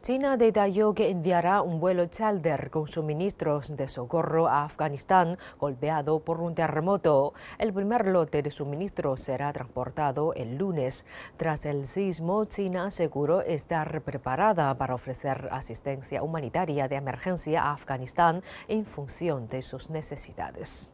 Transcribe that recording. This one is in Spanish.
China detalló que enviará un vuelo Chalder con suministros de socorro a Afganistán golpeado por un terremoto. El primer lote de suministros será transportado el lunes. Tras el sismo, China aseguró estar preparada para ofrecer asistencia humanitaria de emergencia a Afganistán en función de sus necesidades.